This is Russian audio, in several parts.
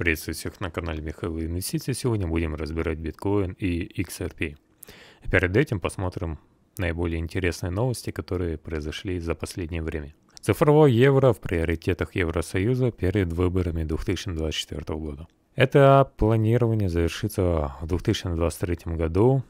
Приветствую всех на канале Михаил Инвестиции. Сегодня будем разбирать биткоин и XRP. А перед этим посмотрим наиболее интересные новости, которые произошли за последнее время. Цифровой евро в приоритетах Евросоюза перед выборами 2024 года. Это планирование завершится в 2023 году,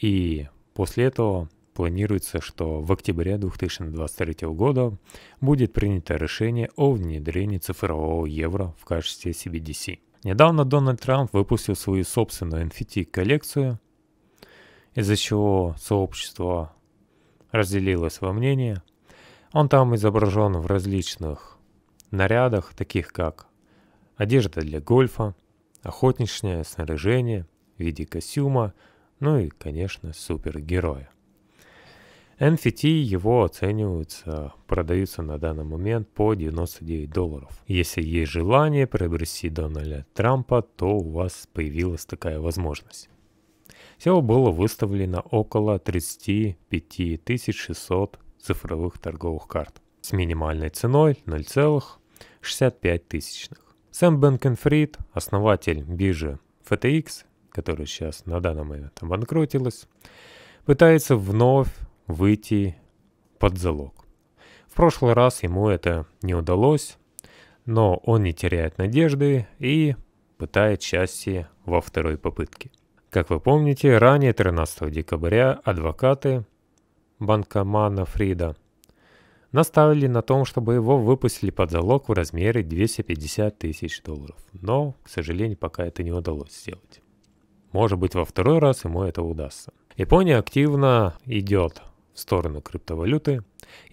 и после этого Планируется, что в октябре 2023 года будет принято решение о внедрении цифрового евро в качестве CBDC. Недавно Дональд Трамп выпустил свою собственную NFT-коллекцию, из-за чего сообщество разделило свое мнение. Он там изображен в различных нарядах, таких как одежда для гольфа, охотничье снаряжение в виде костюма, ну и, конечно, супергероя. NFT его оцениваются, продаются на данный момент по 99 долларов. Если есть желание приобрести Дональда Трампа, то у вас появилась такая возможность. Всего было выставлено около 35 600 цифровых торговых карт с минимальной ценой 0,65 тысячных. Сэм Бенкенфрид, основатель биржи FTX, которая сейчас на данный момент обанкротилась, пытается вновь выйти под залог. В прошлый раз ему это не удалось, но он не теряет надежды и пытает счастье во второй попытке. Как вы помните, ранее 13 декабря адвокаты банкомана Фрида наставили на том, чтобы его выпустили под залог в размере 250 тысяч долларов. Но, к сожалению, пока это не удалось сделать. Может быть, во второй раз ему это удастся. Япония активно идет в сторону криптовалюты,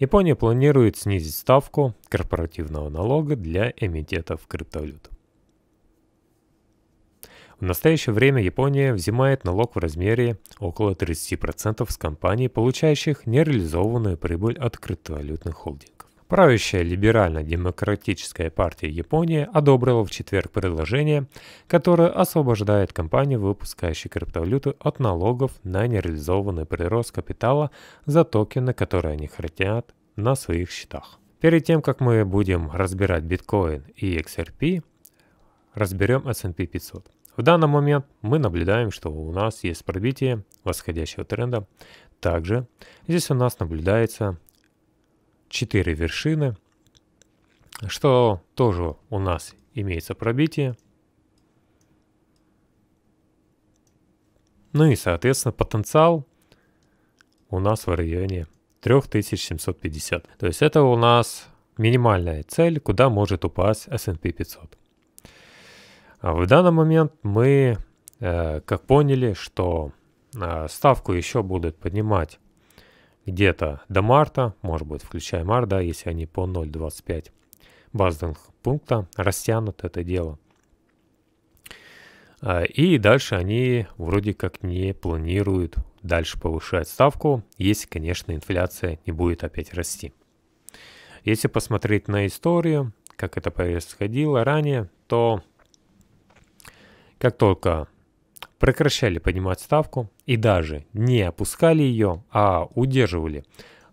Япония планирует снизить ставку корпоративного налога для эмитентов криптовалют. В настоящее время Япония взимает налог в размере около 30% с компаний, получающих нереализованную прибыль от криптовалютных холдингов. Правящая либерально-демократическая партия Японии одобрила в четверг предложение, которое освобождает компании, выпускающие криптовалюты, от налогов на нереализованный прирост капитала за токены, которые они хранят на своих счетах. Перед тем, как мы будем разбирать биткоин и XRP, разберем S&P 500. В данный момент мы наблюдаем, что у нас есть пробитие восходящего тренда. Также здесь у нас наблюдается 4 вершины, что тоже у нас имеется пробитие. Ну и, соответственно, потенциал у нас в районе 3750. То есть это у нас минимальная цель, куда может упасть S&P 500. А в данный момент мы, э, как поняли, что э, ставку еще будут поднимать где-то до марта, может быть, включая март, да, если они по 0,25 базовых пункта растянут это дело. А, и дальше они вроде как не планируют дальше повышать ставку, если, конечно, инфляция не будет опять расти. Если посмотреть на историю, как это происходило ранее, то как только прекращали поднимать ставку и даже не опускали ее, а удерживали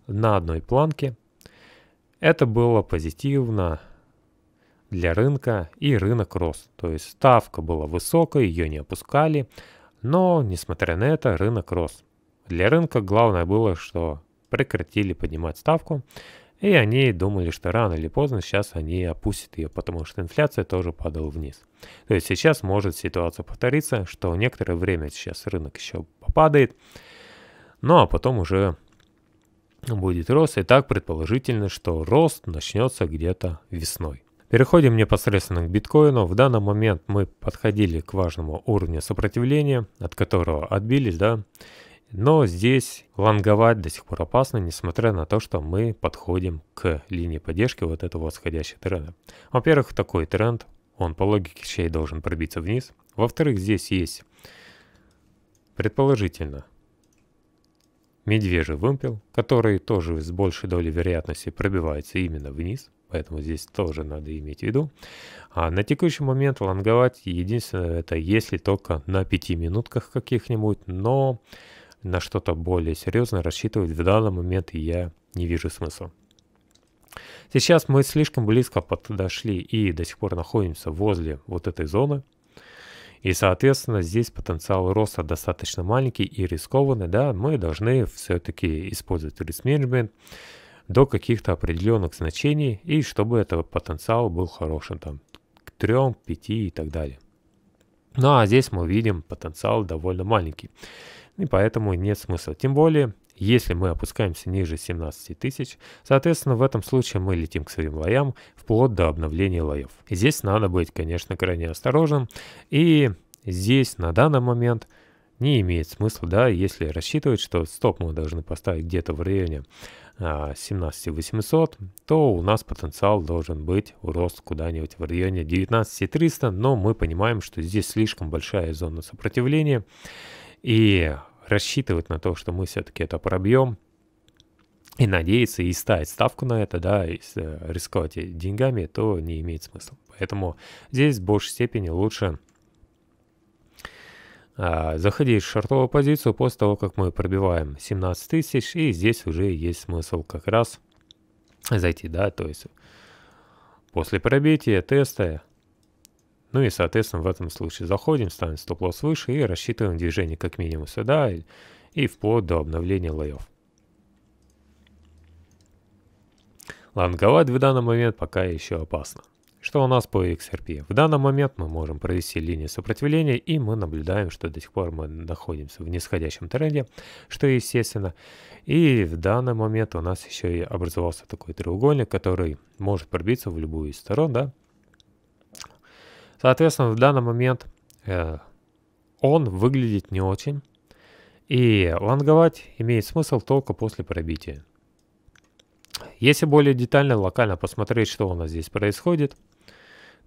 на одной планке. Это было позитивно для рынка и рынок рос. То есть ставка была высокой, ее не опускали, но несмотря на это рынок рос. Для рынка главное было, что прекратили поднимать ставку, и они думали, что рано или поздно сейчас они опустят ее, потому что инфляция тоже падала вниз. То есть сейчас может ситуация повториться, что некоторое время сейчас рынок еще попадает, ну а потом уже будет рост, и так предположительно, что рост начнется где-то весной. Переходим непосредственно к биткоину. В данный момент мы подходили к важному уровню сопротивления, от которого отбились, да, но здесь лонговать до сих пор опасно, несмотря на то, что мы подходим к линии поддержки вот этого восходящего тренда. Во-первых, такой тренд, он по логике вещей должен пробиться вниз. Во-вторых, здесь есть, предположительно, медвежий вымпел, который тоже с большей долей вероятности пробивается именно вниз. Поэтому здесь тоже надо иметь в виду. А на текущий момент лонговать единственное это если только на 5 минутках каких-нибудь, но на что-то более серьезное рассчитывать в данный момент я не вижу смысла. Сейчас мы слишком близко подошли и до сих пор находимся возле вот этой зоны. И, соответственно, здесь потенциал роста достаточно маленький и рискованный, да, мы должны все-таки использовать риск-менеджмент до каких-то определенных значений, и чтобы этот потенциал был хорошим, там, к 3, 5 и так далее. Ну а здесь мы видим потенциал довольно маленький. И поэтому нет смысла. Тем более, если мы опускаемся ниже 17 тысяч, соответственно, в этом случае мы летим к своим лоям вплоть до обновления лоев. Здесь надо быть, конечно, крайне осторожным. И здесь на данный момент не имеет смысла, да, если рассчитывать, что стоп мы должны поставить где-то в районе 17800, а, то у нас потенциал должен быть рост куда-нибудь в районе 19300, но мы понимаем, что здесь слишком большая зона сопротивления, и рассчитывать на то, что мы все-таки это пробьем, и надеяться, и ставить ставку на это, да, и э, рисковать деньгами, то не имеет смысла. Поэтому здесь в большей степени лучше а, заходить в шортовую позицию после того, как мы пробиваем 17 тысяч, и здесь уже есть смысл как раз зайти, да, то есть после пробития теста, ну и, соответственно, в этом случае заходим, ставим стоп-лосс выше и рассчитываем движение как минимум сюда и, и вплоть до обновления лоев. Лонговать в данный момент пока еще опасно что у нас по XRP. В данный момент мы можем провести линию сопротивления, и мы наблюдаем, что до сих пор мы находимся в нисходящем тренде, что естественно. И в данный момент у нас еще и образовался такой треугольник, который может пробиться в любую из сторон, да. Соответственно, в данный момент э, он выглядит не очень. И лонговать имеет смысл только после пробития. Если более детально, локально посмотреть, что у нас здесь происходит –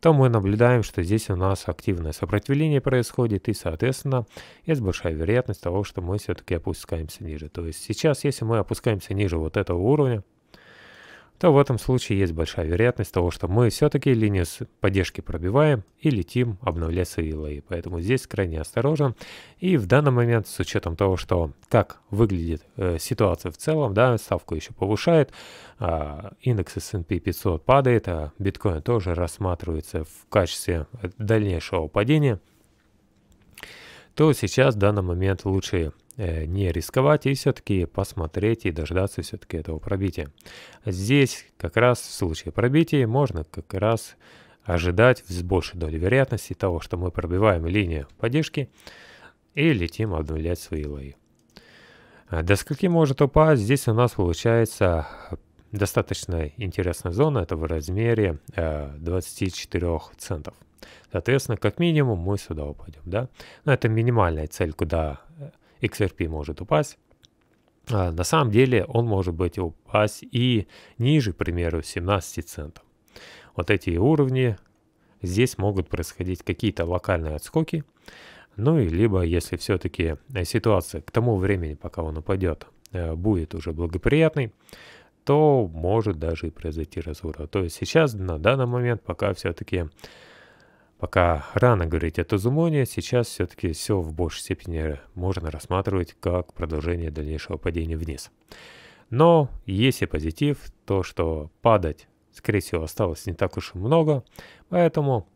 то мы наблюдаем, что здесь у нас активное сопротивление происходит, и, соответственно, есть большая вероятность того, что мы все-таки опускаемся ниже. То есть сейчас, если мы опускаемся ниже вот этого уровня, то в этом случае есть большая вероятность того, что мы все-таки линию поддержки пробиваем и летим обновлять свои Поэтому здесь крайне осторожен. И в данный момент, с учетом того, что как выглядит э, ситуация в целом, да, ставку еще повышает, э, индекс S&P 500 падает, а биткоин тоже рассматривается в качестве дальнейшего падения – то сейчас в данный момент лучше э, не рисковать и все-таки посмотреть и дождаться все-таки этого пробития. Здесь как раз в случае пробития можно как раз ожидать с большей долей вероятности того, что мы пробиваем линию поддержки и летим обновлять свои лои. А, до скольки может упасть? Здесь у нас получается достаточно интересная зона, это в размере 24 э, центов. Соответственно, как минимум мы сюда упадем, да? Но ну, это минимальная цель, куда э, XRP может упасть. А на самом деле он может быть упасть и ниже, к примеру, 17 центов. Вот эти уровни, здесь могут происходить какие-то локальные отскоки. Ну и либо, если все-таки э, ситуация к тому времени, пока он упадет, э, будет уже благоприятной, то может даже и произойти разворот. То есть сейчас, на данный момент, пока все-таки Пока рано говорить о Тазумоне, сейчас все-таки все в большей степени можно рассматривать как продолжение дальнейшего падения вниз. Но есть и позитив, то что падать, скорее всего, осталось не так уж и много, поэтому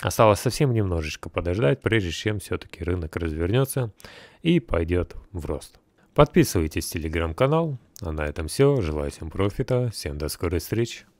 осталось совсем немножечко подождать, прежде чем все-таки рынок развернется и пойдет в рост. Подписывайтесь в телеграм-канал. А на этом все. Желаю всем профита. Всем до скорой встречи.